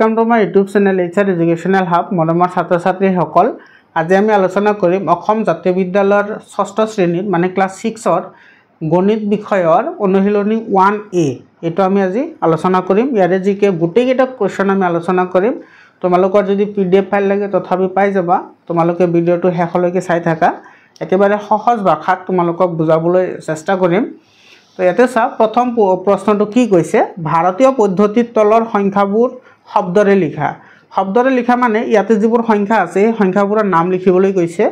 welcome to my YouTube channel H R educational hub মৰমৰ ছাত্ৰ ছাত্ৰীসকল আজি আমি আলোচনা কৰিম অসম জাতীয় বিদ্যালয়ৰ ষষ্ঠ শ্ৰেণীত মানে ক্লাছ ছিক্সত গণিত বিষয়ৰ অনুশীলনী ওৱান এ এইটো আমি আজি আলোচনা কৰিম ইয়াৰে যিকে গোটেইকেইটা কুৱেশ্যন আমি আলোচনা কৰিম তোমালোকৰ যদি পি ডি এফ ফাইল লাগে তথাপি পাই যাবা তোমালোকে ভিডিঅ'টো শেষলৈকে চাই থাকা একেবাৰে সহজ ভাষাত তোমালোকক বুজাবলৈ চেষ্টা কৰিম তো ইয়াতে চাওক প্ৰথম প্ৰশ্নটো কি কৈছে ভাৰতীয় পদ্ধতিৰ তলৰ সংখ্যাবোৰ শব্দৰে লিখা শব্দৰে লিখা মানে ইয়াতে যিবোৰ সংখ্যা আছে সংখ্যাবোৰৰ নাম লিখিবলৈ কৈছে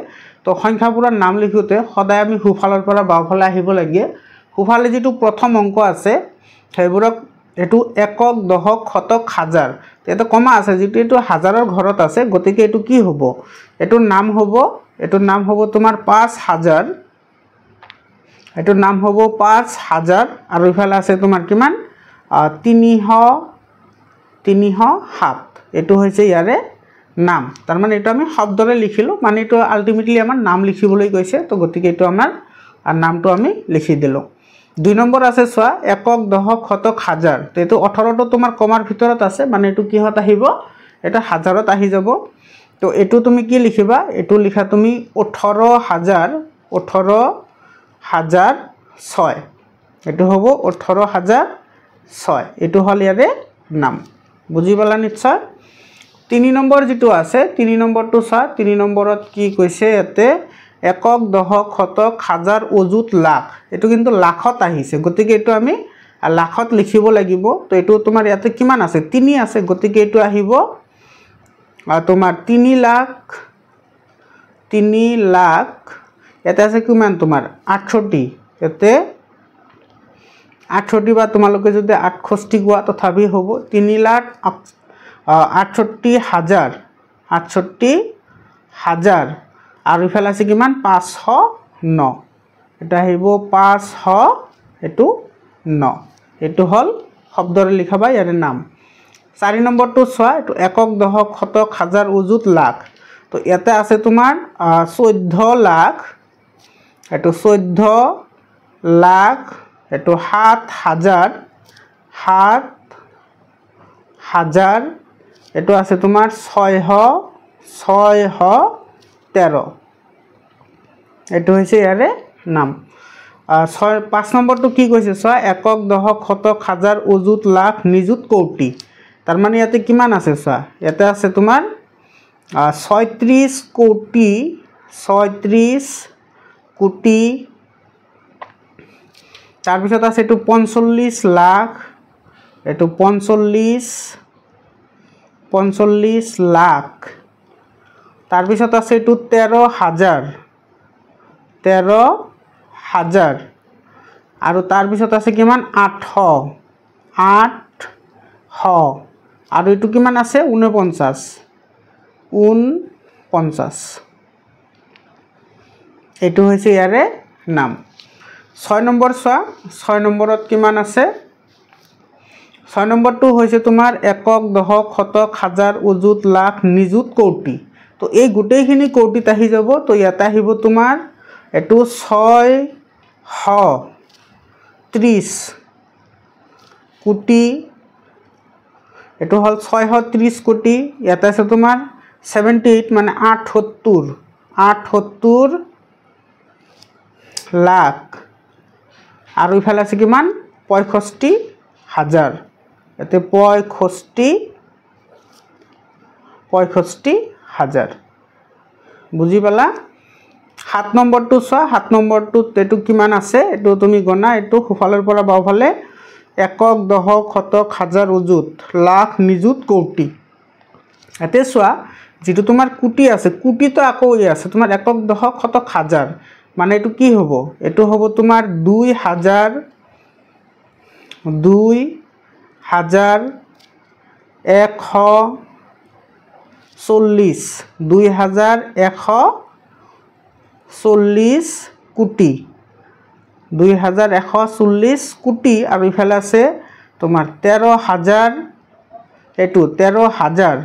তো সংখ্যাবোৰৰ নাম লিখোঁতে সদায় আমি সোঁফালৰ পৰা বাওঁফালে আহিব লাগে সোঁফালে যিটো প্ৰথম অংক আছে সেইবোৰক এইটো একক দশক শতক হাজাৰ এইটো কমা আছে যিটো এইটো হাজাৰৰ ঘৰত আছে গতিকে এইটো কি হ'ব এইটো নাম হ'ব এইটোৰ নাম হ'ব তোমাৰ পাঁচ হাজাৰ এইটোৰ নাম হ'ব পাঁচ হাজাৰ আৰু ইফালে আছে তোমাৰ কিমান তিনিশ তিনিশ সাত এইটো হৈছে ইয়াৰে নাম তাৰমানে এইটো আমি শব্দৰে লিখিলোঁ মানে এইটো আল্টিমেটলি আমাৰ নাম লিখিবলৈ কৈছে তো গতিকে এইটো আমাৰ নামটো আমি লিখি দিলোঁ দুই নম্বৰ আছে চোৱা একক দশক শতক হাজাৰ তো এইটো ওঠৰটো তোমাৰ কমাৰ ভিতৰত আছে মানে এইটো কিহত আহিব এইটো হাজাৰত আহি যাব তো এইটো তুমি কি লিখিবা এইটো লিখা তুমি ওঠৰ হাজাৰ ওঠৰ হাজাৰ ছয় এইটো হ'ব ওঠৰ হাজাৰ ছয় এইটো হ'ল ইয়াৰে নাম বুজি পালা নিশ্চয় তিনি নম্বৰ যিটো আছে তিনি নম্বৰটো চা তিনি নম্বৰত কি কৈছে ইয়াতে একক দশক শতক হাজাৰ অযুত লাখ এইটো কিন্তু লাখত আহিছে গতিকে এইটো আমি লাখত লিখিব লাগিব তো এইটো তোমাৰ ইয়াতে কিমান আছে তিনি আছে গতিকে এইটো আহিব তোমাৰ তিনি লাখ তিনি লাখ ইয়াতে আছে কিমান তোমাৰ আঠষষ্ঠি ইয়াতে আঠষষ্ঠি বা তোমালোকে যদি আঠষষ্ঠি গোৱা তথাপি হ'ব তিনি লাখ আঠষষ্ঠি হাজাৰ আঠষষ্ঠি হাজাৰ আৰু ইফালে আছে কিমান পাঁচশ ন এটা আহিব পাঁচশ এইটো ন এইটো হ'ল শব্দৰে লিখা বা ইয়াৰে নাম চাৰি নম্বৰটো চোৱা এইটো একক দশক শতক হাজাৰ উজুত লাখ তো ইয়াতে আছে তোমাৰ চৈধ্য লাখ এইটো চৈধ্য লাখ একটু হাত হাজার হাত হাজার এটু আছে তোমার ছয় হ ছয় হ তেরো এটু হয়েছে ইয়ারে নাম ছয় পাঁচ নম্বরটো কি কৈছে ছয় একক দহক শতক হাজাৰ অযুত লাখ নিযুত কৌটি তাৰমানে ইয়াতে কিমান আছে চোৱা ইয়াতে আছে তোমাৰ ছয়ত্ৰিছ কোটি ছয়ত্ৰিছ কোটি তাৰপিছত আছে এইটো পঞ্চল্লিছ লাখ এইটো পঞ্চল্লিছ পঞ্চল্লিছ লাখ তাৰপিছত আছে এইটো তেৰ হাজাৰ তেৰ হাজাৰ আৰু তাৰপিছত আছে কিমান আঠশ আঠশ আৰু এইটো কিমান আছে ঊনপঞ্চাছ ঊনপঞ্চাছ এইটো হৈছে ইয়াৰে নাম ছয় নম্বৰ চোৱা ছয় নম্বৰত কিমান আছে ছয় নম্বৰটো হৈছে তোমাৰ একক দহক শতক হাজাৰ উজুত লাখ নিযুত কৌটি তো এই গোটেইখিনি কৌটিত আহি যাব তো ইয়াতে আহিব তোমাৰ এইটো ছয় শ ত্ৰিছ কোটি এইটো হ'ল ছয়শ ত্ৰিছ কোটি ইয়াতে আছে তোমাৰ ছেভেণ্টি এইট মানে আঠসত্তৰ আঠসত্তৰ লাখ আৰু ইফালে আছে কিমান পঁয়ষষ্ঠি হাজাৰ ইয়াতে পঁয়ষষ্ঠি পঁয়ষষ্ঠি হাজাৰ বুজি পালা সাত নম্বৰটো চোৱা সাত নম্বৰটোত এইটো কিমান আছে এইটো তুমি গণা এইটো সোঁফালৰ পৰা বাওঁফালে একক দশক শতক হাজাৰ উজুত লাখ নিযুত কৌটি ইয়াতে চোৱা যিটো তোমাৰ কুটি আছে কুটিটো আকৌ ইয়ে আছে তোমাৰ একক দশক শতক হাজাৰ মানে এইটো কি হ'ব এইটো হ'ব তোমাৰ দুই হাজাৰ দুই হাজাৰ এশ চল্লিছ দুই হাজাৰ এশ চল্লিছ কোটি দুই হাজাৰ এশ চল্লিছ কোটি আৰু ইফালে আছে তোমাৰ তেৰ হাজাৰ এইটো তেৰ হাজাৰ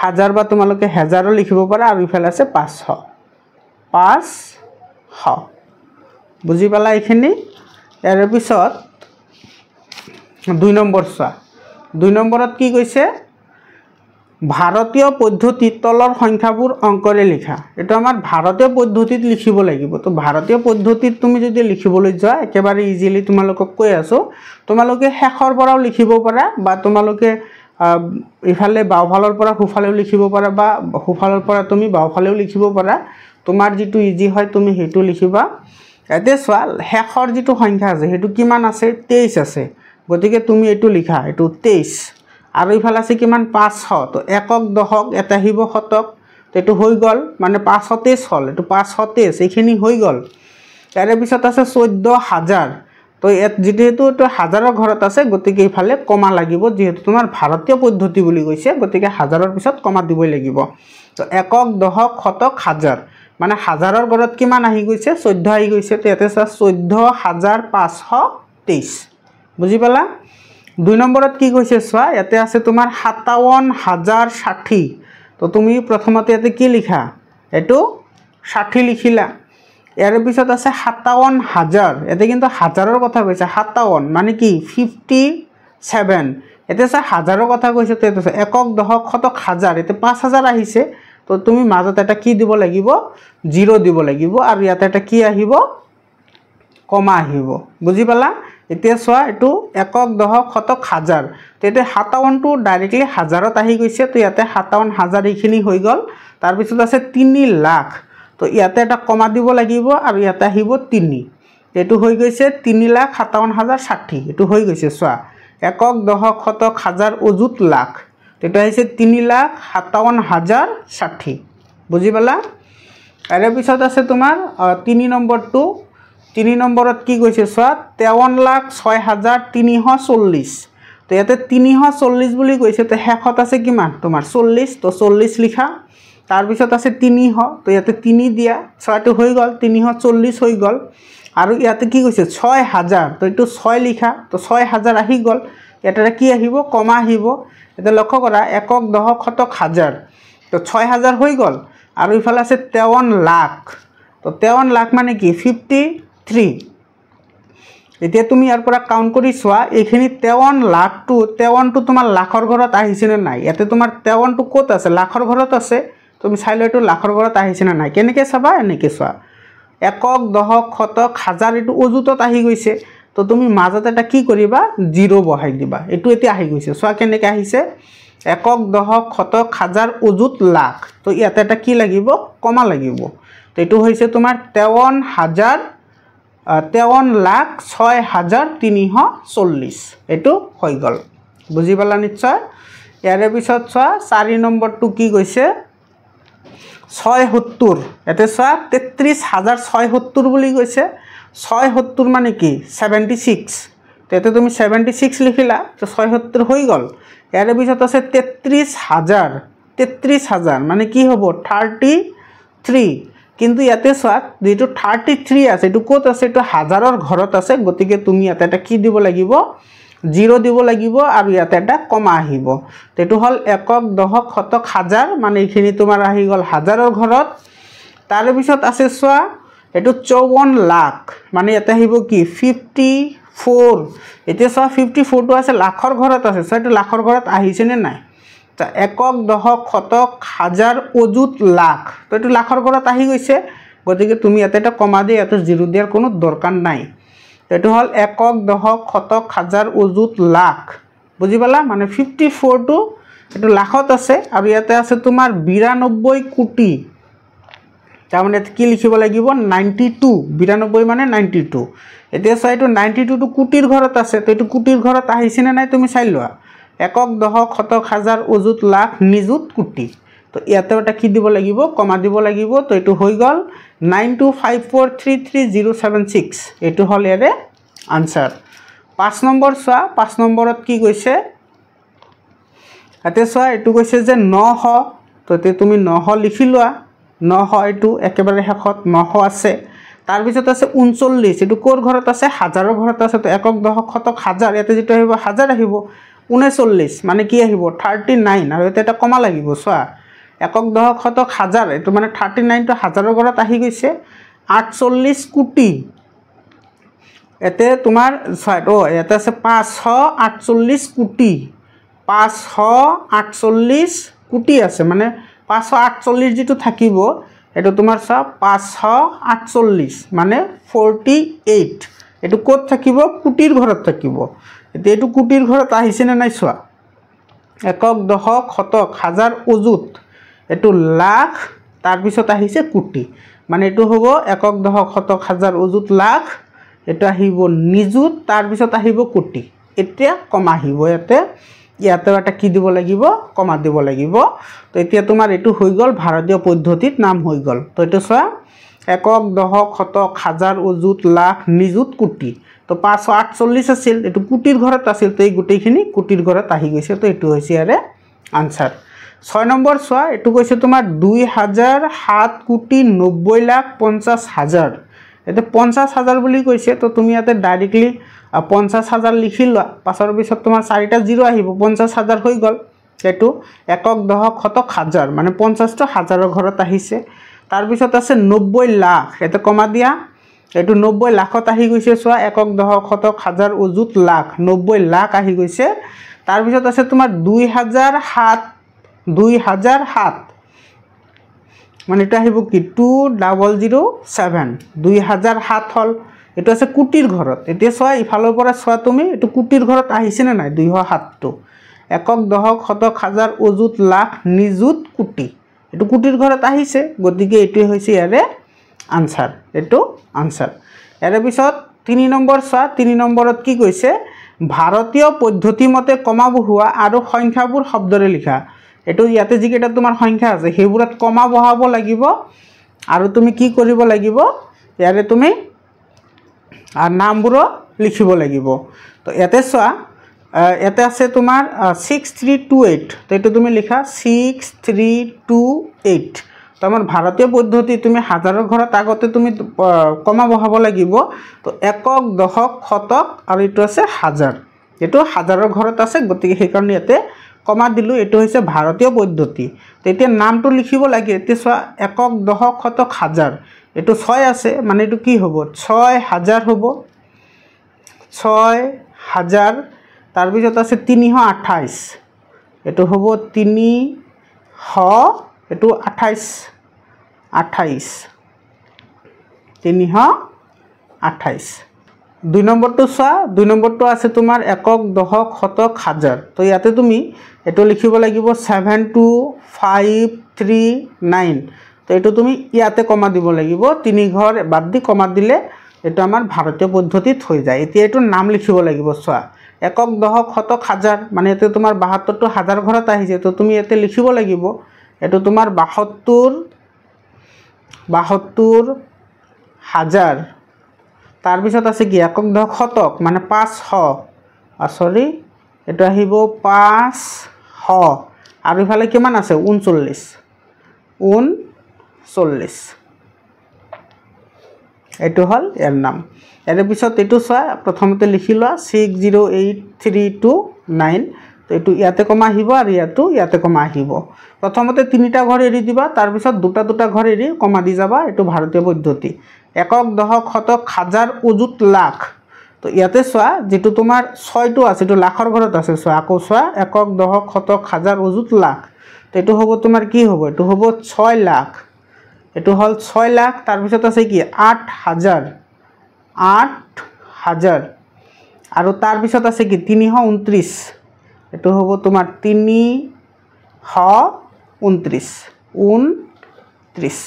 হাজাৰ বা তোমালোকে হেজাৰো লিখিব পাৰা আৰু ইফালে আছে পাঁচশ পাঁচ শ বুজি পালা এইখিনি ইয়াৰ পিছত দুই নম্বৰ চোৱা দুই নম্বৰত কি কৈছে ভাৰতীয় পদ্ধতিত তলৰ সংখ্যাবোৰ অংকৰে লিখা এইটো আমাৰ ভাৰতীয় পদ্ধতিত লিখিব লাগিব তো ভাৰতীয় পদ্ধতিত তুমি যদি লিখিবলৈ যোৱা একেবাৰে ইজিলি তোমালোকক কৈ আছোঁ তোমালোকে শেষৰ পৰাও লিখিব পাৰা বা তোমালোকে ইফালে বাওঁফালৰ পৰা সোঁফালেও লিখিব পাৰা বা সোঁফালৰ পৰা তুমি বাওঁফালেও লিখিব পাৰা তোমাৰ যিটো ইজি হয় তুমি সেইটো লিখিবা এতিয়া চোৱা শেষৰ যিটো সংখ্যা আছে সেইটো কিমান আছে তেইছ আছে গতিকে তুমি এইটো লিখা এইটো তেইছ আৰু ইফালে আছে কিমান পাঁচশ তো একক দশক এটা শিৱ শতক এইটো হৈ গ'ল মানে পাঁচশতেইছ হ'ল এইটো পাঁচশ তেইছ এইখিনি হৈ গ'ল তাৰে পিছত আছে চৈধ্য হাজাৰ তো যিহেতু এইটো হাজাৰৰ ঘৰত আছে গতিকে ইফালে কমা লাগিব যিহেতু তোমাৰ ভাৰতীয় পদ্ধতি বুলি কৈছে গতিকে হাজাৰৰ পিছত কমা দিবই লাগিব তো একক দশক শতক হাজাৰ মানে হাজাৰৰ ঘৰত কিমান আহি গৈছে চৈধ্য আহি গৈছে তেতিয়া চা চৈধ্য হাজাৰ পাঁচশ তেইছ বুজি পালা দুই নম্বৰত কি কৈছে চোৱা ইয়াতে আছে তোমাৰ সাতাৱন হাজাৰ ষাঠি তো তুমি প্ৰথমতে ইয়াতে কি লিখা এইটো ষাঠি লিখিলা ইয়াৰ পিছত আছে সাতাৱন হাজাৰ ইয়াতে কিন্তু হাজাৰৰ কথা কৈছে সাতাৱন মানে কি ফিফটি ছেভেন এতিয়া চা হাজাৰৰ কথা কৈছে তো এইটো একক দশক শতক হাজাৰ এতিয়া পাঁচ হাজাৰ আহিছে তো তুমি মাজত এটা কি দিব লাগিব জিৰ' দিব লাগিব আৰু ইয়াতে এটা কি আহিব কমা আহিব বুজি পালা এতিয়া চোৱা এইটো একক দহক শতক হাজাৰ তো এতিয়া সাতাৱনটো ডাইৰেক্টলি হাজাৰত আহি গৈছে তো ইয়াতে সাতাৱন হাজাৰ এইখিনি হৈ গ'ল তাৰপিছত আছে তিনি লাখ তো ইয়াতে এটা কমা দিব লাগিব আৰু ইয়াতে আহিব তিনি এইটো হৈ গৈছে তিনি লাখ সাতাৱন্ন হাজাৰ ষাঠি এইটো হৈ গৈছে চোৱা একক দহক শতক হাজাৰ অযুত লাখ তেতিয়া আহিছে তিনি লাখ সাতাৱন্ন হাজাৰ ষাঠি বুজিবলা তাৰে পিছত আছে তোমাৰ তিনি নম্বৰটো তিনি নম্বৰত কি কৈছে চোৱা তেৱন্ন লাখ ছয় হাজাৰ তিনিশ চল্লিছ তো ইয়াতে তিনিশ চল্লিছ বুলি কৈছে তো শেষত আছে কিমান তোমাৰ চল্লিছ তো চল্লিছ লিখা তাৰপিছত আছে তিনিশ তো ইয়াতে তিনি দিয়া ছয়টো হৈ গ'ল তিনিশ চল্লিছ হৈ গ'ল আৰু ইয়াতে কি কৈছে ছয় হাজাৰ তো ছয় লিখা তো ছয় হাজাৰ আহি গ'ল ইয়াত কি আহিব কমা আহিব এতিয়া লক্ষ্য কৰা একক দশক শতক হাজাৰ তো ছয় হাজাৰ হৈ গ'ল আৰু ইফালে আছে তেৱন লাখ তো তেৱন লাখ মানে কি ফিফটি থ্ৰী এতিয়া তুমি ইয়াৰ পৰা কাউণ্ট কৰি চোৱা এইখিনি তেৱন লাখটো তেৱনটো তোমাৰ লাখৰ ঘৰত আহিছেনে নাই ইয়াতে তোমাৰ তেৱনটো ক'ত আছে লাখৰ ঘৰত আছে তুমি চাই লোৱা এইটো লাখৰ ঘৰত আহিছেনে নাই কেনেকৈ চাবা এনেকৈ চোৱা একক দশক শতক হাজাৰ এইটো অযুতত আহি গৈছে তো তুমি মাজত এটা কি কৰিবা জিৰ' বহাই দিবা এইটো এতিয়া আহি গৈছে চোৱা কেনেকৈ আহিছে একক দহক শতক হাজাৰ উজুত লাখ তো ইয়াতে এটা কি লাগিব কমা লাগিব তো এইটো হৈছে তোমাৰ তেৱন হাজাৰ তেৱন লাখ ছয় হাজাৰ তিনিশ চল্লিছ এইটো হৈ গ'ল বুজি পালা নিশ্চয় ইয়াৰে পিছত চোৱা চাৰি নম্বৰটো কি গৈছে ছয় ইয়াতে চোৱা তেত্ৰিছ হাজাৰ ছয় বুলি কৈছে ছয় সত্তর মানে কি সেভেন্টি সিক্স তো তুমি সেভেন্টি সিক্স লিখিলা তো ছয় সত্তর হয়ে গ'ল ইয়াৰে পিছত আছে তেত্ৰিছ হাজাৰ তেত্ৰিছ হাজাৰ মানে কি হ'ব থাৰ্টি থ্ৰী কিন্তু ইয়াতে চোৱা যিটো থাৰ্টি থ্ৰী আছে এইটো ক'ত আছে এইটো হাজাৰৰ ঘৰত আছে গতিকে তুমি ইয়াতে এটা কি দিব লাগিব জিৰ' দিব লাগিব আৰু ইয়াতে এটা কমা আহিব এইটো হ'ল একক দহক শতক হাজাৰ মানে এইখিনি তোমাৰ আহি গ'ল হাজাৰৰ ঘৰত তাৰে পিছত আছে চোৱা এইটো চৌৱন লাখ মানে ইয়াতে আহিব কি ফিফটি ফ'ৰ এতিয়া চোৱা ফিফটি ফ'ৰটো আছে লাখৰ ঘৰত আছে চ' এইটো লাখৰ ঘৰত আহিছেনে নাই একক দশক শতক হাজাৰ অযুত লাখ তো এইটো লাখৰ ঘৰত আহি গৈছে গতিকে তুমি ইয়াতে এটা কমা দিয়ে ইয়াতে জিৰো দিয়াৰ কোনো দৰকাৰ নাই এইটো হ'ল একক দশক শতক হাজাৰ অযুত লাখ বুজি পালা মানে ফিফটি ফ'ৰটো এইটো লাখত আছে আৰু ইয়াতে আছে তোমাৰ বিৰান্নব্বৈ কোটি তাৰমানে কি লিখিব লাগিব নাইণ্টি টু বিৰানব্বৈ মানে নাইণ্টি টু এতিয়া চোৱা এইটো নাইণ্টি টুটো কোটিৰ ঘৰত আছে তো এইটো কোটিৰ ঘৰত আহিছেনে নাই তুমি চাই লোৱা একক দহক শতক হাজাৰ অজুত লাখ নিযুত কোটি তো ইয়াতে এটা কি দিব লাগিব কমা দিব লাগিব তো এইটো হৈ গ'ল nine two five four three three zero' seven six এইটো হ'ল ইয়াৰে আনচাৰ পাঁচ নম্বৰ চোৱা পাঁচ নম্বৰত কি কৈছে ইয়াতে চোৱা এইটো কৈছে যে নশ তো এতিয়া তুমি নশ লিখি লোৱা নশটো একেবাৰে শেষত নশ আছে তাৰপিছত আছে ঊনচল্লিছ এইটো ক'ৰ ঘৰত আছে হাজাৰৰ ঘৰত আছে তো একক দশক শতক হাজাৰ ইয়াতে যিটো আহিব হাজাৰ আহিব ঊনৈচল্লিছ মানে কি আহিব থাৰ্টি নাইন আৰু ইয়াতে এটা কমা লাগিব চোৱা একক দশক শতক হাজাৰ এইটো মানে থাৰ্টি নাইনটো হাজাৰৰ ঘৰত আহি গৈছে আঠচল্লিছ কোটি ইয়াতে তোমাৰ চোৱা অ' ইয়াতে আছে পাঁচশ আঠচল্লিছ কোটি পাঁচশ আঠচল্লিছ কোটি আছে মানে পাঁচশ আঠচল্লিছ যিটো থাকিব এইটো তোমাৰ চোৱা পাঁচশ আঠচল্লিছ মানে ফৰ্টি এইট এইটো ক'ত থাকিব কুটিৰ ঘৰত থাকিব এতিয়া এইটো কুটিৰ ঘৰত আহিছেনে নাই চোৱা একক দশক শতক হাজাৰ অজুত এইটো লাখ তাৰপিছত আহিছে কুটি মানে এইটো হ'ব একক দশক শতক হাজাৰ অজুত লাখ এইটো আহিব নিযুত তাৰপিছত আহিব কুটি এতিয়া কমাহিব ইয়াতে ইয়াতেও এটা কি দিব লাগিব কমা দিব লাগিব তো এতিয়া তোমাৰ এইটো হৈ গ'ল ভাৰতীয় পদ্ধতিত নাম হৈ গ'ল তো এইটো চোৱা একক দশক শতক হাজাৰ অজুত লাখ নিযুত কোটি তো পাঁচশ আঠচল্লিছ আছিল এইটো কোটিৰ ঘৰত আছিল তো এই গোটেইখিনি কোটিৰ ঘৰত আহি গৈছে তো এইটো হৈছে ইয়াৰে আনচাৰ ছয় নম্বৰ চোৱা এইটো কৈছে তোমাৰ দুই হাজাৰ সাত কোটি নব্বৈ লাখ পঞ্চাছ হাজাৰ এতিয়া পঞ্চাছ হাজাৰ বুলি কৈছে তো তুমি ইয়াতে ডাইৰেক্টলি পঞ্চাছ হাজাৰ লিখি লোৱা পাঁচৰ পিছত তোমাৰ চাৰিটা জিৰ' আহিব পঞ্চাছ হাজাৰ হৈ গ'ল এইটো একক দহক শতক হাজাৰ মানে পঞ্চাছটো হাজাৰৰ ঘৰত আহিছে তাৰপিছত আছে নব্বৈ লাখ এইটো কমা দিয়া এইটো নব্বৈ লাখত আহি গৈছে চোৱা একক দহক শতক হাজাৰ অযুত লাখ নব্বৈ লাখ আহি গৈছে তাৰপিছত আছে তোমাৰ দুই হাজাৰ সাত দুই হাজাৰ সাত মানে এইটো আহিব কি টু ডাবল জিৰ' ছেভেন দুই হাজাৰ সাত হ'ল এইটো আছে কুটিৰ ঘৰত এতিয়া চোৱা ইফালৰ পৰা চোৱা তুমি এইটো কুটিৰ ঘৰত আহিছেনে নাই দুইশ সাতটো একক দহক শতক হাজাৰ অজুত লাখ নিযুত কুটি এইটো কুটিৰ ঘৰত আহিছে গতিকে এইটোৱে হৈছে ইয়াৰে আনচাৰ এইটো আনচাৰ ইয়াৰে পিছত তিনি নম্বৰ চোৱা তিনি নম্বৰত কি কৈছে ভাৰতীয় পদ্ধতিমতে কমাব হোৱা আৰু সংখ্যাবোৰ শব্দৰে লিখা এইটো ইয়াতে যিকেইটা তোমাৰ সংখ্যা আছে সেইবোৰত কমা বহাব লাগিব আৰু তুমি কি কৰিব লাগিব ইয়াৰে তুমি আর নামবুরও লিখিব লাগিব তো এতে চা এতে আছে তোমার সিক্স থ্রি টু এইট তো এটা তুমি লিখা সিক্স থ্রি টু এইট তো আমার ভারতীয় পদ্ধতি তুমি হাজারের ঘর আগতে তুমি কমা বহাব লাগিব তো একক দশক শতক আর এই আছে হাজার এই হাজারের ঘর আছে গতি সেই কারণে এতে কমা দিল এই হয়েছে ভারতীয় পদ্ধতি তো এটা নামটা লিখব লাগে এটা চা একক দশক শতক হাজার এইটো ছয় আছে মানে এইটো কি হ'ব ছয় হাজাৰ হ'ব ছয় হাজাৰ তাৰপিছত আছে তিনিশ আঠাইছ এইটো হ'ব তিনিশ এইটো আঠাইছ আঠাইছ তিনিশ আঠাইছ দুই নম্বৰটো চোৱা দুই নম্বৰটো আছে তোমাৰ একক দশক শতক হাজাৰ তো ইয়াতে তুমি এইটো লিখিব লাগিব seven two five three nine তো এইটো তুমি ইয়াতে কমা দিব লাগিব তিনি ঘৰ বাদ দি কমা দিলে এইটো আমাৰ ভাৰতীয় পদ্ধতিত হৈ যায় এতিয়া এইটো নাম লিখিব লাগিব চোৱা একক দহক শতক হাজাৰ মানে এতে তোমাৰ বাসত্তৰটো হাজাৰ ঘৰত আহিছে তো তুমি ইয়াতে লিখিব লাগিব এইটো তোমাৰ বাসত্তৰ বাসত্তৰ হাজাৰ তাৰপিছত আছে কি একক দহক শতক মানে পাঁচশ শ সরি এটা আহিব পাঁচ শ আর ইফালে কিমান আছে ঊনচল্লিছ ঊন চল্লিছ এইটো হ'ল ইয়াৰ নাম ইয়াৰে পিছত এইটো চোৱা প্ৰথমতে লিখি লোৱা six zero' eight three two nine তো এইটো ইয়াতে কমা আহিব আৰু ইয়াতো ইয়াতে কমা আহিব প্ৰথমতে তিনিটা ঘৰ এৰি দিবা তাৰপিছত দুটা দুটা ঘৰ এৰি কমা দি যাবা এইটো ভাৰতীয় পদ্ধতি একক দশক শতক হাজাৰ উজুত লাখ তো ইয়াতে চোৱা যিটো তোমাৰ ছয়টো আছে এইটো লাখৰ ঘৰত আছে চোৱা আকৌ চোৱা একক দশক শতক হাজাৰ উজুত লাখ তো এইটো হ'ব তোমাৰ কি হ'ব এইটো হ'ব ছয় লাখ এইটো হ'ল ছয় লাখ তাৰপিছত আছে কি আঠ হাজাৰ আঠ হাজাৰ আৰু তাৰপিছত আছে কি তিনিশ ঊনত্ৰিছ এইটো হ'ব তোমাৰ তিনিশ ঊনত্ৰিছ ঊনত্ৰিছ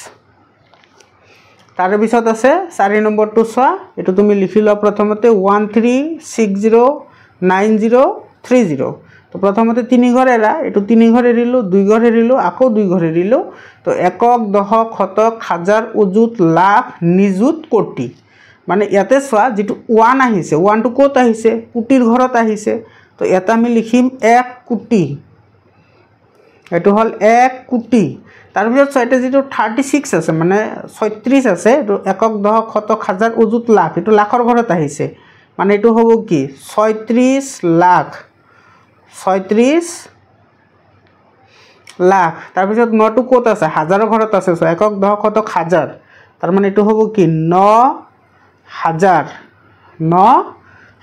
তাৰে পিছত আছে চাৰি নম্বৰটো চোৱা এইটো তুমি লিখি লোৱা প্ৰথমতে one three six zero' nine zero' three zero' তো প্ৰথমতে তিনিঘৰ এৰা এইটো তিনিঘৰ এৰিলোঁ দুইঘৰ এৰিলোঁ আকৌ দুইঘৰ এৰিলোঁ তো একক দশক শতক হাজাৰ ওজুত লাখ নিযুত কোটি মানে ইয়াতে চোৱা যিটো ওৱান আহিছে ওৱানটো ক'ত আহিছে কোটিৰ ঘৰত আহিছে তো এটা আমি লিখিম এক কোটি সেইটো হ'ল এক কোটি তাৰপিছত ছয়তে যিটো থাৰ্টি ছিক্স আছে মানে ছয়ত্ৰিছ আছে এইটো একক দশক শতক হাজাৰ ওজুত লাখ এইটো লাখৰ ঘৰত আহিছে মানে এইটো হ'ব কি ছয়ত্ৰিছ লাখ ছয়ত্ৰিছ লাখ তাৰপিছত নটো ক'ত আছে হাজাৰৰ ঘৰত আছে চোৱা একক দহ শতক হাজাৰ তাৰমানে এইটো হ'ব কি ন হাজাৰ ন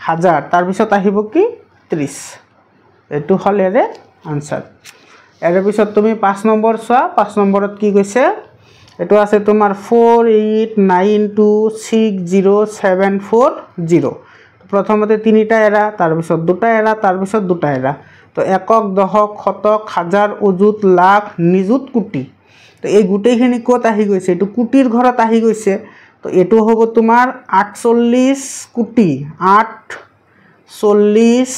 হাজাৰ তাৰপিছত আহিব কি ত্ৰিছ এইটো হ'ল ইয়াৰে আনচাৰ ইয়াৰে পিছত তুমি পাঁচ নম্বৰ চোৱা পাঁচ নম্বৰত কি কৈছে এইটো আছে তোমাৰ four eight nine two six zero' seven four zero' প্ৰথমতে তিনিটা এৰা তাৰপিছত দুটা এৰা তাৰপিছত দুটা এৰা তো একক দশক শতক হাজাৰ অযুত লাখ নিযুত কোটি তো এই গোটেইখিনি ক'ত আহি গৈছে এইটো কোটিৰ ঘৰত আহি গৈছে তো এইটো হ'ব তোমাৰ আঠচল্লিছ কোটি আঠ চল্লিছ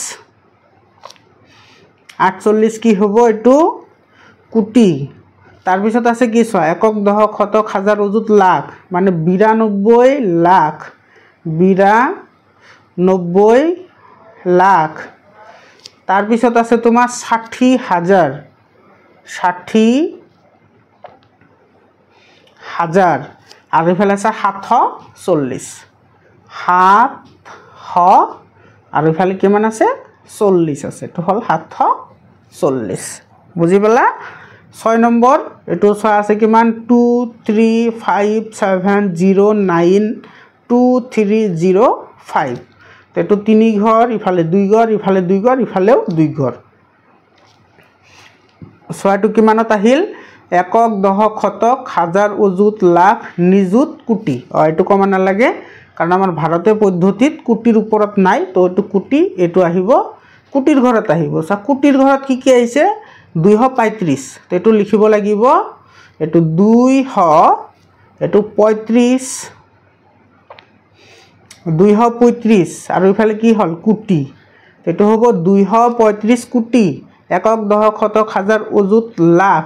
আঠচল্লিছ কি হ'ব এইটো কোটি তাৰপিছত আছে কি চোৱা একক দশক শতক হাজাৰ অযুত লাখ মানে বিৰান্নব্বৈ লাখ বিৰা নব্বৈ লাখ তাৰপিছত আছে তোমাৰ ষাঠি হাজাৰ ষাঠি হাজাৰ আৰু ইফালে আছে সাতশ চল্লিছ সাতশ আৰু ইফালে কিমান আছে চল্লিছ আছে এইটো হ'ল সাতশ চল্লিছ বুজি পেলা ছয় নম্বৰ এইটো চোৱা আছে কিমান two three five seven zero' nine two three zero' five এইটো তিনি ঘৰ ইফালে দুই ঘৰ ইফালে দুই ঘৰ ইফালেও দুই ঘৰ চৰাইটো কিমানত আহিল একক দশক শতক হাজাৰ অযুত লাখ নিযুত কোটি অঁ এইটো ক'ব নালাগে কাৰণ আমাৰ ভাৰতীয় পদ্ধতিত কোটিৰ ওপৰত নাই তো এইটো কোটি এইটো আহিব কোটিৰ ঘৰত আহিব চা কোটিৰ ঘৰত কি কি আহিছে দুইশ পঁয়ত্ৰিছ তো এইটো লিখিব লাগিব এইটো দুইশ এইটো পঁয়ত্ৰিছ দুইশ পঁয়ত্ৰিছ আৰু ইফালে কি হ'ল কোটি এইটো হ'ব দুইশ পঁয়ত্ৰিছ কোটি একক দশক শতক হাজাৰ অযুত লাখ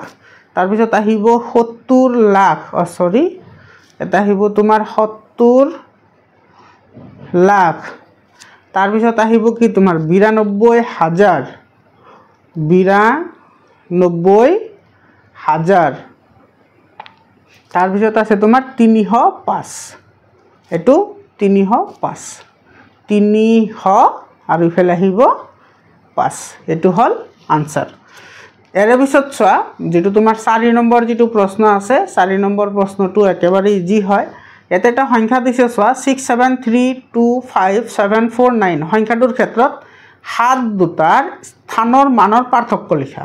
তাৰপিছত আহিব সত্তৰ লাখ অ' চৰি এটা আহিব তোমাৰ সত্তৰ লাখ তাৰপিছত আহিব কি তোমাৰ বিৰানব্বৈ হাজাৰ বিৰানব্বৈ হাজাৰ তাৰপিছত আছে তোমাৰ তিনিশ পাঁচ এইটো তিনিশ পাঁচ তিনিশ আৰু ইফালে আহিব পাঁচ এইটো হ'ল আনচাৰ ইয়াৰে পিছত চোৱা যিটো তোমাৰ চাৰি নম্বৰ যিটো প্ৰশ্ন আছে চাৰি নম্বৰ প্ৰশ্নটো একেবাৰে ইজি হয় ইয়াতে এটা সংখ্যা দিছে চোৱা six seven three two five seven four nine সংখ্যাটোৰ ক্ষেত্ৰত সাত দুটাৰ স্থানৰ মানৰ পাৰ্থক্য লিখা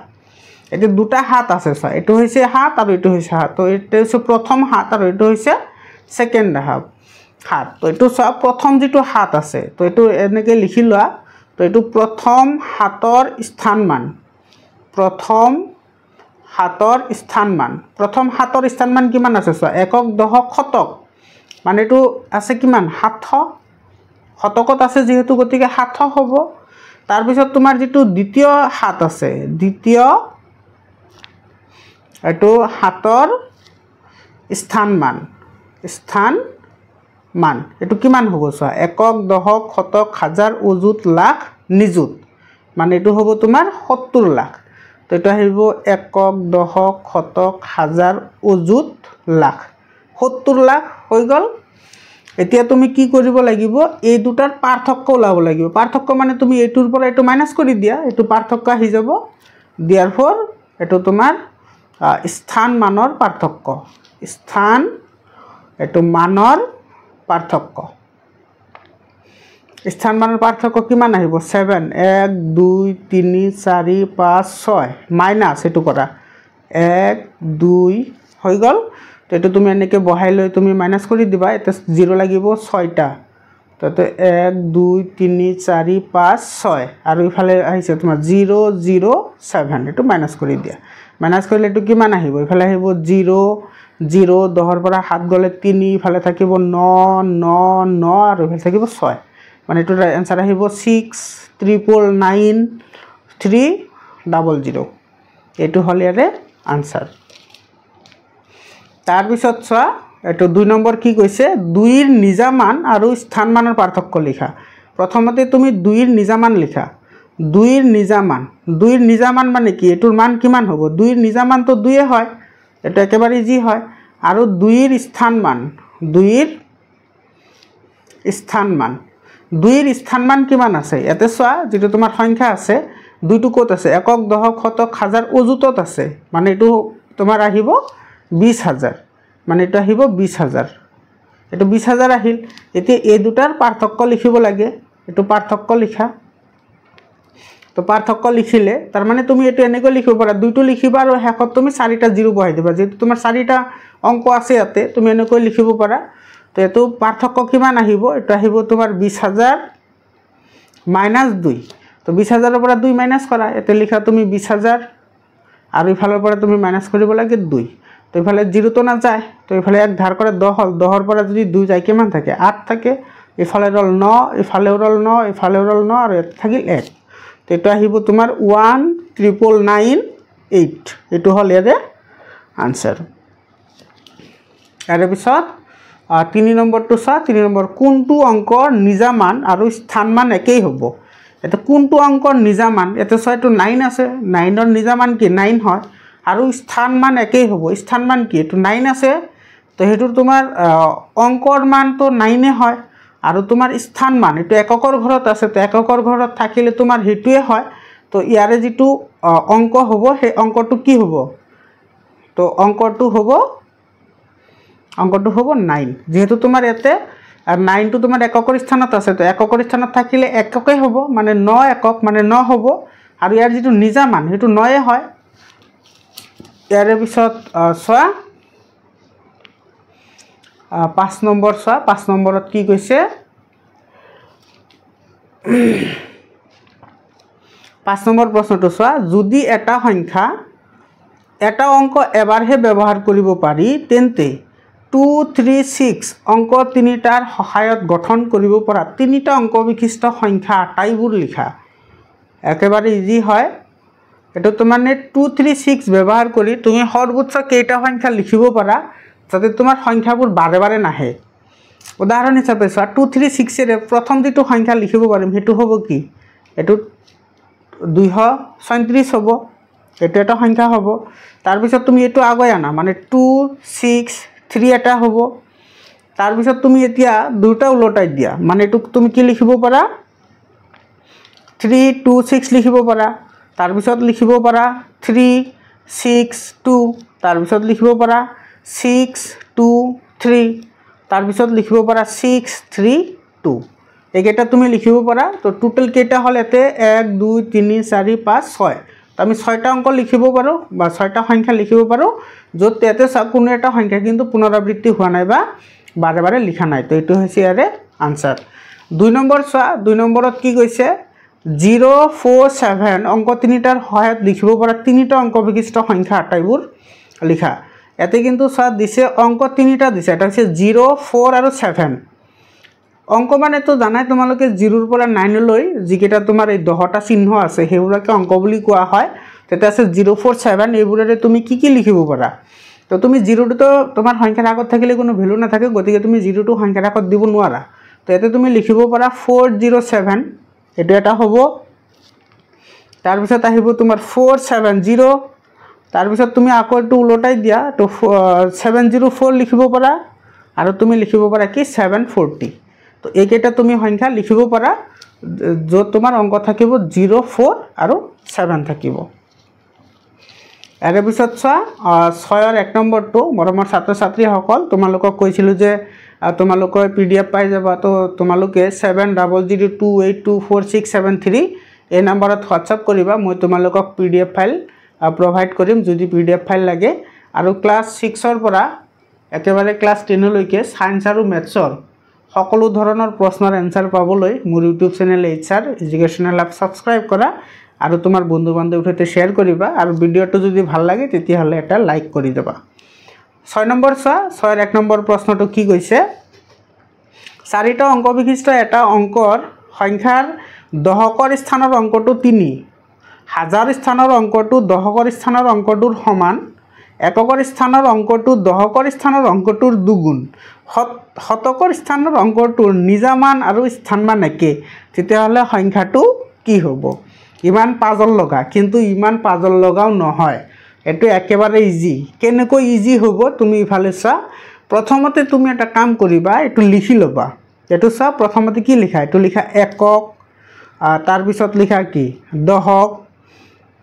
এতিয়া দুটা হাত আছে চোৱা এইটো হৈছে সাত আৰু এইটো হৈছে সাত তো এইটো হৈছে প্ৰথম হাত আৰু এইটো হৈছে ছেকেণ্ড হাফ হাত তো এইটো চোৱা প্ৰথম যিটো হাত আছে তো এইটো এনেকৈ লিখি লোৱা তো এইটো প্ৰথম হাতৰ স্থানমান প্ৰথম হাতৰ স্থানমান প্ৰথম হাতৰ স্থানমান কিমান আছে চোৱা একক দহক শতক মানে এইটো আছে কিমান সাতশ শতকত আছে যিহেতু গতিকে সাতশ হ'ব তাৰপিছত তোমাৰ যিটো দ্বিতীয় হাত আছে দ্বিতীয় এইটো হাতৰ স্থানমান স্থানমান মান এইটো কিমান হ'ব চোৱা একক দহক শতক হাজাৰ অযুত লাখ নিযুত মানে এইটো হ'ব তোমাৰ সত্তৰ লাখ তো এইটো আহিব একক দহক শতক হাজাৰ অযুত লাখ সত্তৰ লাখ হৈ গ'ল এতিয়া তুমি কি কৰিব লাগিব এই দুটাৰ পাৰ্থক্য ওলাব লাগিব পাৰ্থক্য মানে তুমি এইটোৰ পৰা এইটো মাইনাছ কৰি দিয়া এইটো পাৰ্থক্য আহি যাব দিয়াৰ ফৰ এইটো তোমাৰ স্থান মানৰ পাৰ্থক্য স্থান এইটো মানৰ পাৰ্থক্য স্থানমানৰ পাৰ্থক্য কিমান আহিব ছেভেন এক দুই তিনি চাৰি পাঁচ ছয় মাইনাছ এইটো কৰা এক দুই হৈ গ'ল এইটো তুমি এনেকৈ বহাই লৈ তুমি মাইনাছ কৰি দিবা এতিয়া জিৰ' লাগিব ছয়টা তাতে এক দুই তিনি চাৰি পাঁচ ছয় আৰু ইফালে আহিছে তোমাৰ জিৰ' জিৰ' ছেভেন এইটো মাইনাছ কৰি দিয়া মাইনাছ কৰিলে এইটো কিমান আহিব ইফালে আহিব জিৰ' জিরো দহৰ পৰা সাত গ'লে তিনি ইফালে থাকিব ন ন ন আৰু ইফালে থাকিব ছয় মানে এইটোৰ এনচাৰ আহিব six triple nine three double zero' এইটো হ'ল ইয়াৰে আনচাৰ তাৰপিছত চোৱা এইটো দুই নম্বৰ কি কৈছে দুইৰ নিজামান মান আৰু স্থান পাৰ্থক্য লিখা প্ৰথমতে তুমি দুইৰ নিজামান লিখা দুইৰ নিজামান মান দুইৰ নিজা মানে কি এইটোৰ মান কিমান হ'ব দুইৰ নিজা মানটো দুয়ে হয় এইটো একেবাৰে ইজি হয় আৰু দুইৰ স্থানমান দুইৰ স্থানমান দুইৰ স্থানমান কিমান আছে ইয়াতে চোৱা যিটো তোমাৰ সংখ্যা আছে দুইটো ক'ত আছে একক দশক শতক হাজাৰ অজুতত আছে মানে এইটো তোমাৰ আহিব বিছ হাজাৰ মানে এইটো আহিব বিছ হাজাৰ এইটো বিছ হাজাৰ আহিল এতিয়া এই দুটাৰ পাৰ্থক্য লিখিব লাগে এইটো পাৰ্থক্য লিখা তো পার্থক্য লিখিলে তার মানে তুমি এইটো এনেকৈ লিখিব পাৰা দুইটো লিখিবা আৰু শেষত তুমি চাৰিটা জিৰো বহাই দিবা যিহেতু তোমাৰ চাৰিটা অংক আছে ইয়াতে তুমি এনেকৈ লিখিব পাৰা তো এইটো পাৰ্থক্য কিমান আহিব এইটো আহিব তোমাৰ বিছ হাজাৰ মাইনাছ দুই তো বিছ হাজাৰৰ পৰা দুই মাইনাছ কৰা ইয়াতে লিখা তুমি বিছ হাজাৰ আৰু ইফালৰ পৰা তুমি মাইনাছ কৰিব লাগে দুই তো এইফালে জিৰোটো নাযায় তো এইফালে এক ধাৰ কৰে দহ হ'ল দহৰ পৰা যদি দুই যায় কিমান থাকে আঠ থাকে ইফালে ৰ'ল ন ইফালে ৰ'ল ন ইফালে ৰ'ল ন আৰু এক থাকিল এক তো আহিব তোমার ওয়ান ট্রিপল নাইন এইট এইটা হল ইয়াদের আনসার ইয়ারপিছত তিনি নম্বরটা চা তিন নম্বর কোনটো অঙ্ক নিজামান আর স্থানমান একই হব এটা কোনটো অঙ্ক নিজামান এটা চাই তো নাইন আছে নাইনের নিজামান কি নাইন হয় আর স্থানমান একই হব স্থানমান কি এই নাইন আছে তো সেইটার তোমার অঙ্কর মান তো নাইনে হয় আৰু তোমাৰ স্থান মান এইটো এককৰ ঘৰত আছে তো এককৰ ঘৰত থাকিলে তোমাৰ সেইটোৱে হয় তো ইয়াৰে যিটো অংক হ'ব সেই অংকটো কি হ'ব তো অংকটো হ'ব অংকটো হ'ব নাইন যিহেতু তোমাৰ ইয়াতে নাইনটো তোমাৰ এককৰ স্থানত আছে তো এককৰ স্থানত থাকিলে এককে হ'ব মানে ন একক মানে ন হ'ব আৰু ইয়াৰ যিটো নিজা মান সেইটো নয়ে হয় ইয়াৰে পিছত চোৱা পাঁচ নম্বৰ চোৱা পাঁচ নম্বৰত কি কৈছে পাঁচ নম্বৰ প্ৰশ্নটো চোৱা যদি এটা সংখ্যা এটা অংক এবাৰহে ব্যৱহাৰ কৰিব পাৰি তেন্তে টু থ্ৰী ছিক্স অংক তিনিটাৰ সহায়ত গঠন কৰিব পৰা তিনিটা অংক বিশিষ্ট সংখ্যা আটাইবোৰ লিখা একেবাৰে ইজি হয় এইটো তোমাৰ নে টু থ্ৰী ছিক্স ব্যৱহাৰ কৰি তুমি সৰ্বোচ্চ কেইটা সংখ্যা লিখিব পাৰা যাতে তোমাৰ সংখ্যাবোৰ বাৰে বাৰে নাহে উদাহৰণ হিচাপে চোৱা টু থ্ৰী ছিক্সেৰে প্ৰথম যিটো সংখ্যা লিখিব পাৰিম সেইটো হ'ব কি এইটো দুইশ ছয়ত্ৰিছ হ'ব এইটো এটা সংখ্যা হ'ব তাৰপিছত তুমি এইটো আগুৱাই আনা মানে টু ছিক্স থ্ৰী এটা হ'ব তাৰপিছত তুমি এতিয়া দুটা ওলটাই দিয়া মানে এইটোক তুমি কি লিখিব পাৰা থ্ৰী টু ছিক্স লিখিব পাৰা তাৰপিছত লিখিব পাৰা থ্ৰী ছিক্স টু তাৰপিছত লিখিব পাৰা সিক্স টু থ্ৰী তাৰপিছত লিখিব পাৰা সিক্স থ্ৰী টু এইকেইটা তুমি লিখিব পাৰা তো টোটেল কেইটা হ'ল ইয়াতে এক দুই তিনি চাৰি পাঁচ ছয় তো আমি ছয়টা অংক লিখিব পাৰোঁ বা ছয়টা সংখ্যা লিখিব পাৰোঁ য'ত ইয়াতে কোনো এটা সংখ্যা কিন্তু পুনৰাবৃত্তি হোৱা নাই বা বাৰে বাৰে লিখা নাই তো এইটো হৈছে ইয়াৰে আনচাৰ দুই নম্বৰ চোৱা দুই নম্বৰত কি কৈছে জিৰ' ফ'ৰ ছেভেন অংক তিনিটাৰ সহায়ত লিখিব পৰা তিনিটা অংক বিশিষ্ট সংখ্যা আটাইবোৰ লিখা ইয়াতে কিন্তু চোৱা দিছে অংক তিনিটা দিছে এটা হৈছে জিৰ' ফ'ৰ আৰু ছেভেন অংক মানেতো জানাই তোমালোকে জিৰ'ৰ পৰা নাইনলৈ যিকেইটা তোমাৰ এই দহটা চিহ্ন আছে সেইবিলাকে অংক বুলি কোৱা হয় তেতিয়া আছে জিৰ' ফ'ৰ ছেভেন এইবোৰেৰে তুমি কি কি লিখিব পাৰা তো তুমি জিৰ'টোতো তোমাৰ সংখ্যাৰ আগত থাকিলে কোনো ভেলু নাথাকে গতিকে তুমি জিৰ'টো সংখ্যাৰ আগত দিব নোৱাৰা তো ইয়াতে তুমি লিখিব পাৰা ফ'ৰ জিৰ' ছেভেন এইটো এটা হ'ব তাৰপিছত আহিব তোমাৰ ফ'ৰ ছেভেন জিৰ' তাৰপিছত তুমি আকৌ এইটো ওলোটাই দিয়া তো ছেভেন জিৰ' ফ'ৰ লিখিব পাৰা আৰু তুমি লিখিব পাৰা কি ছেভেন ফৰ্টি তো এইকেইটা তুমি সংখ্যা লিখিব পাৰা য'ত তোমাৰ অংক থাকিব জিৰ' ফ'ৰ আৰু ছেভেন থাকিব ইয়াৰে পিছত চোৱা ছয়ৰ এক নম্বৰটো মৰমৰ ছাত্ৰ ছাত্ৰীসকল তোমালোকক কৈছিলোঁ যে তোমালোকৰ পি ডি এফ পাই যাবা তো তোমালোকে seven double zero' two eight two four six seven three এই নম্বৰত হোৱাটছআপ কৰিবা মই তোমালোকক P D F file provide কৰিম যদি পি ডি এফ ফাইল লাগে আৰু ক্লাছ ছিক্সৰ পৰা একেবাৰে ক্লাছ টেনলৈকে ছায়েন্স আৰু মেথছৰ সকলো ধৰণৰ প্ৰশ্নৰ এনচাৰ পাবলৈ মোৰ YouTube channel H R educational app subscribe কৰা আৰু তোমাৰ বন্ধু বান্ধৱীৰ সৈতে শ্বেয়াৰ কৰিবা আৰু ভিডিঅ'টো যদি ভাল লাগে তেতিয়াহ'লে এটা লাইক কৰি দিবা ছয় নম্বৰ চোৱা ছয়ৰ এক নম্বৰ প্ৰশ্নটো কি কৈছে চাৰিটা অংক বিশিষ্ট এটা অংকৰ সংখ্যাৰ দহকৰ স্থানৰ অংকটো তিনি হাজাৰ স্থানৰ অংকটো দশকৰ স্থানৰ অংকটোৰ সমান এককৰ স্থানৰ অংকটো দশকৰ স্থানৰ অংকটোৰ দুগুণ সত শতকৰ স্থানৰ অংকটোৰ নিজামান আৰু স্থানমান একে তেতিয়াহ'লে সংখ্যাটো কি হ'ব ইমান পাজল লগা কিন্তু ইমান পাজল লগাও নহয় এইটো একেবাৰে ইজি কেনেকৈ ইজি হ'ব তুমি ইফালে চোৱা প্ৰথমতে তুমি এটা কাম কৰিবা এইটো লিখি ল'বা এইটো চোৱা প্ৰথমতে কি লিখা এইটো লিখা একক তাৰপিছত লিখা কি দশক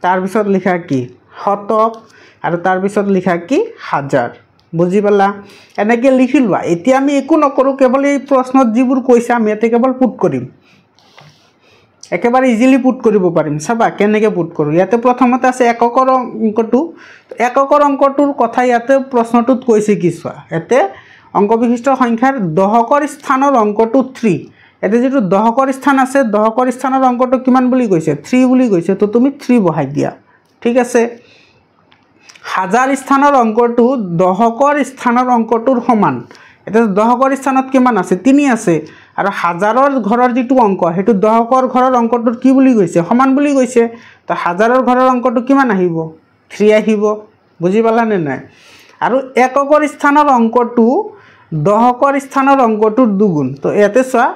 তাৰপিছত লিখা কি শতক আৰু তাৰপিছত লিখা কি হাজাৰ বুজি পালা এনেকৈ লিখি লোৱা এতিয়া আমি একো নকৰোঁ কেৱল এই প্ৰশ্নত যিবোৰ কৈছে আমি ইয়াতে কেৱল পুট কৰিম একেবাৰে ইজিলি পুট কৰিব পাৰিম চাবা কেনেকৈ পুট কৰোঁ ইয়াতে প্ৰথমতে আছে এককৰ অংকটো এককৰ অংকটোৰ কথা ইয়াতে প্ৰশ্নটোত কৈছে কি চোৱা ইয়াতে অংক বিশিষ্ট সংখ্যাৰ দহকৰ স্থানৰ অংকটো থ্ৰী এতিয়া যিটো দহকৰ স্থান আছে দহকৰ স্থানৰ অংকটো কিমান বুলি কৈছে থ্ৰী বুলি কৈছে তো তুমি থ্ৰী বহাই দিয়া ঠিক আছে হাজাৰ স্থানৰ অংকটো দহকৰ স্থানৰ অংকটোৰ সমান এতিয়া দহকৰ স্থানত কিমান আছে তিনি আছে আৰু হাজাৰৰ ঘৰৰ যিটো অংক সেইটো দহকৰ ঘৰৰ অংকটোত কি বুলি কৈছে সমান বুলি কৈছে তো হাজাৰৰ ঘৰৰ অংকটো কিমান আহিব থ্ৰী আহিব বুজি পালানে নাই আৰু এককৰ স্থানৰ অংকটো দহকৰ স্থানৰ অংকটোৰ দুগুণ তো ইয়াতে চোৱা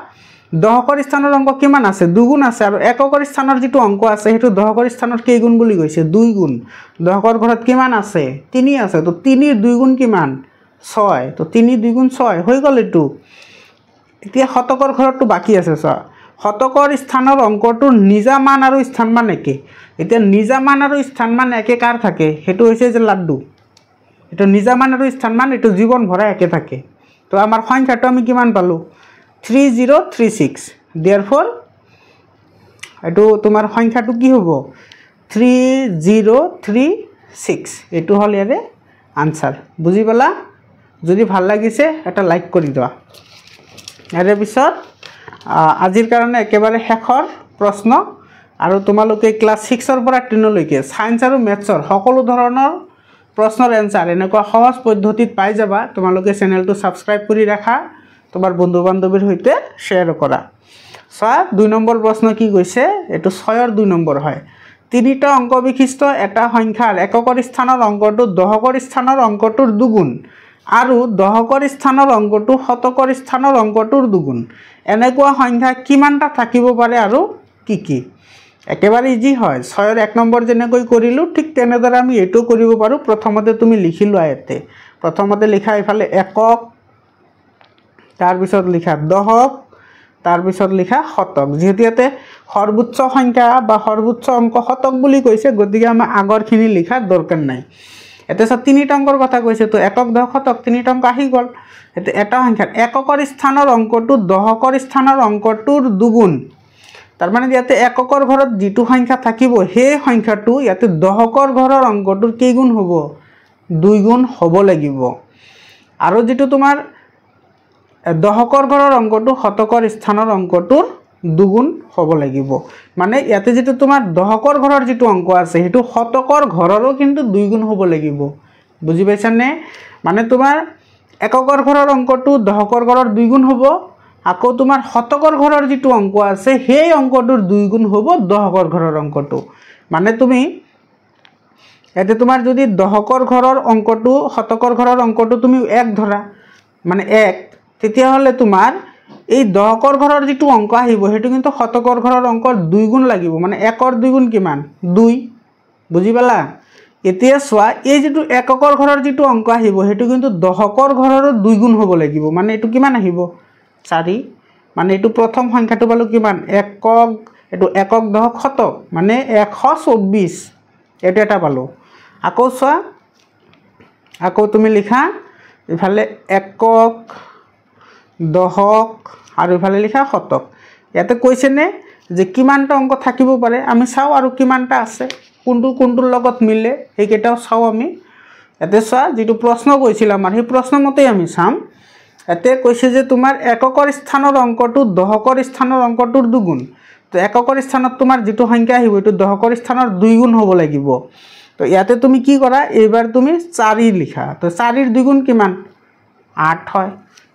দহকৰ স্থানৰ অংক কিমান আছে দুগুণ আছে আৰু এককৰ স্থানৰ যিটো অংক আছে সেইটো দহকৰ স্থানত কেইগুণ বুলি কৈছে দুই গুণ দহকৰ ঘৰত কিমান আছে তিনি আছে তো তিনিৰ দুই গুণ কিমান ছয় তো তিনি দুই গুণ ছয় হৈ গ'ল এইটো এতিয়া শতকৰ ঘৰততো বাকী আছে চোৱা শতকৰ স্থানৰ অংকটো নিজা মান আৰু স্থানমান একে এতিয়া নিজা মান আৰু স্থানমান একে কাৰ থাকে সেইটো হৈছে যে লাড্ডু এইটো মান আৰু স্থান মান এইটো জীৱন ভৰাই একে থাকে তো আমাৰ সংখ্যাটো আমি কিমান পালোঁ three zero three six therefore you तुम संख्या कि हम three zero three six you हल इ आन्सार बुझी पाला जो भल लगे एट लाइक कर दर पद आज एक बारे शेषर प्रश्न और तुम लोग क्लास सिक्सर पर टेनलैक सायस और मेथ्सर सकोधरण प्रश्नर एन्सार एने सहज पद्धत पा जा तुम लोग चेनेल्ट सबसक्राइब कर रखा তোমাৰ বন্ধু বান্ধবীৰ হইতে শেয়াৰ কৰা সয়া দুই নম্বৰ প্ৰশ্ন কি কৈছে এটু ছয়ৰ দুই নম্বর হয় তিনিটা অঙ্ক বিশিষ্ট এটা সংখ্যার এককর স্থানের অঙ্কটো দহকর স্থানের অঙ্কটোর দুগুণ আর দহকর স্থানের অঙ্কটো শতকর স্থানের অঙ্কটোর দুগুণ এনেকা সংখ্যা কিমানটা থাকিব পারে আর কি কি একেবাৰে ইজি হয় ছয়ৰ এক নম্বৰ যেনেকৈ কৰিলোঁ ঠিক তেনেদৰে আমি এইটো কৰিব পাৰোঁ প্ৰথমতে তুমি লিখি লোৱা ইয়াতে প্ৰথমতে লিখা এইফালে একক তাৰপিছত লিখা দশক তাৰপিছত লিখা শতক যিহেতু ইয়াতে সৰ্বোচ্চ সংখ্যা বা সৰ্বোচ্চ অংক শতক বুলি কৈছে গতিকে আমাৰ আগৰখিনি লিখাৰ দৰকাৰ নাই এতিয়া চব তিনিটা অংকৰ কথা কৈছে তো একক দহ শতক তিনিটা অংক আহি গ'ল এতিয়া এটা সংখ্যাত এককৰ স্থানৰ অংকটো দশকৰ স্থানৰ অংকটোৰ দুগুণ তাৰমানে ইয়াতে এককৰ ঘৰত যিটো সংখ্যা থাকিব সেই সংখ্যাটো ইয়াতে দশকৰ ঘৰৰ অংকটোৰ কেইগুণ হ'ব দুইগুণ হ'ব লাগিব আৰু যিটো তোমাৰ দশকৰ ঘৰৰ অংকটো শতকৰ স্থানৰ অংকটোৰ দুগুণ হ'ব লাগিব মানে ইয়াতে যিটো তোমাৰ দশকৰ ঘৰৰ যিটো অংক আছে সেইটো শতকৰ ঘৰৰো কিন্তু দুইগুণ হ'ব লাগিব বুজি পাইছানে মানে তোমাৰ এককৰ ঘৰৰ অংকটো দশকৰ ঘৰৰ দুইগুণ হ'ব আকৌ তোমাৰ শতকৰ ঘৰৰ যিটো অংক আছে সেই অংকটোৰ দুইগুণ হ'ব দশকৰ ঘৰৰ অংকটো মানে তুমি ইয়াতে তোমাৰ যদি দশকৰ ঘৰৰ অংকটো শতকৰ ঘৰৰ অংকটো তুমি এক ধৰা মানে এক তেতিয়াহ'লে তোমাৰ এই দহকৰ ঘৰৰ যিটো অংক আহিব সেইটো কিন্তু শতকৰ ঘৰৰ অংকৰ গুণ লাগিব মানে একৰ দুইগুণ কিমান দুই বুজি পালা এতিয়া চোৱা এই যিটো এককৰ ঘৰৰ যিটো অংক আহিব সেইটো কিন্তু দহকৰ ঘৰৰো গুণ হ'ব লাগিব মানে এইটো কিমান আহিব চাৰি মানে এইটো প্ৰথম সংখ্যাটো পালোঁ কিমান একক এইটো একক দহক শতক মানে এশ চৌব্বিছ এইটো এটা পালোঁ আকৌ চোৱা আকৌ তুমি লিখা ইফালে একক দশক আৰু ইফালে লিখা শতক ইয়াতে কৈছেনে যে কিমানটা অংক থাকিব পাৰে আমি চাওঁ আৰু কিমানটা আছে কোনটো কোনটোৰ লগত মিলে সেইকেইটাও চাওঁ আমি ইয়াতে চোৱা যিটো প্ৰশ্ন কৈছিল আমাৰ সেই প্ৰশ্নমতেই আমি চাম ইয়াতে কৈছে যে তোমাৰ এককৰ স্থানৰ অংকটো দশকৰ স্থানৰ অংকটোৰ দুগুণ তো এককৰ স্থানত তোমাৰ যিটো সংখ্যা আহিব এইটো দশকৰ স্থানৰ দুইগুণ হ'ব লাগিব তো ইয়াতে তুমি কি কৰা এইবাৰ তুমি চাৰি লিখা তো চাৰিৰ দুগুণ কিমান আঠ হয়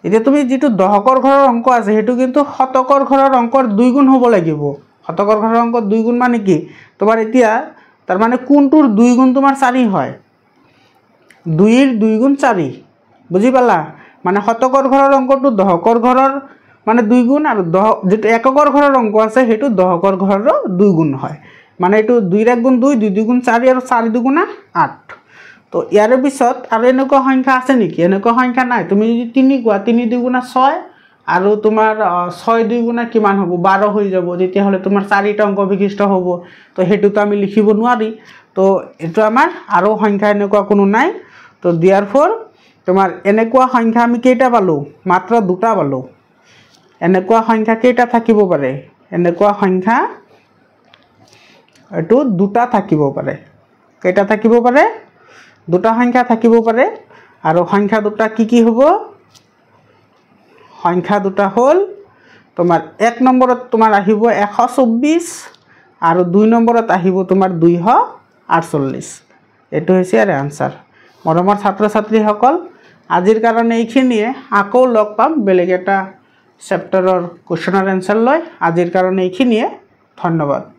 এতিয়া তুমি যিটো দশকৰ ঘৰৰ অংক আছে সেইটো কিন্তু শতকৰ ঘৰৰ অংকৰ দুই গুণ হ'ব লাগিব শতকৰ ঘৰৰ অংক গুণ মানে কি তোমাৰ এতিয়া তাৰমানে কোনটোৰ দুই গুণ তোমাৰ চাৰি হয় দুইৰ দুই গুণ চাৰি বুজি পালা মানে শতকৰ ঘৰৰ অংকটো দশকৰ ঘৰৰ মানে দুই গুণ আৰু দহ যিটো এককৰ ঘৰৰ অংক আছে সেইটো দশকৰ ঘৰৰ দুই গুণ হয় মানে এইটো দুইৰ এক গুণ দুই দুই দুগুণ চাৰি আৰু চাৰি দুগুণা আঠ তো ইয়াৰে পিছত আৰু এনেকুৱা সংখ্যা আছে নেকি এনেকুৱা সংখ্যা নাই তুমি যদি তিনি গোৱা তিনি দুগুণা ছয় আৰু তোমাৰ ছয় দুই গুণা কিমান হ'ব বাৰ হৈ যাব তেতিয়াহ'লে তোমাৰ চাৰিটা অংক বিশিষ্ট হ'ব তো সেইটোতো আমি লিখিব নোৱাৰি তো এইটো আমাৰ আৰু সংখ্যা এনেকুৱা কোনো নাই তো দিয়াৰ ফৰ তোমাৰ এনেকুৱা সংখ্যা আমি কেইটা পালোঁ মাত্ৰ দুটা পালোঁ এনেকুৱা সংখ্যা কেইটা থাকিব পাৰে এনেকুৱা সংখ্যা এইটো দুটা থাকিব পাৰে কেইটা থাকিব পাৰে দুটা সংখ্যা থাকিব পাৰে আৰু সংখ্যা দুটা কি কি হ'ব সংখ্যা দুটা হ'ল তোমাৰ এক নম্বৰত তোমাৰ আহিব এশ চৌব্বিছ আৰু দুই নম্বৰত আহিব তোমাৰ দুইশ আঠচল্লিছ এইটো হৈছে ইয়াৰে আনচাৰ মৰমৰ ছাত্ৰ ছাত্ৰীসকল আজিৰ কাৰণে এইখিনিয়ে আকৌ লগ পাম বেলেগ এটা চেপ্টাৰৰ কুৱেশ্যনৰ এনচাৰ লৈ আজিৰ কাৰণে এইখিনিয়ে ধন্যবাদ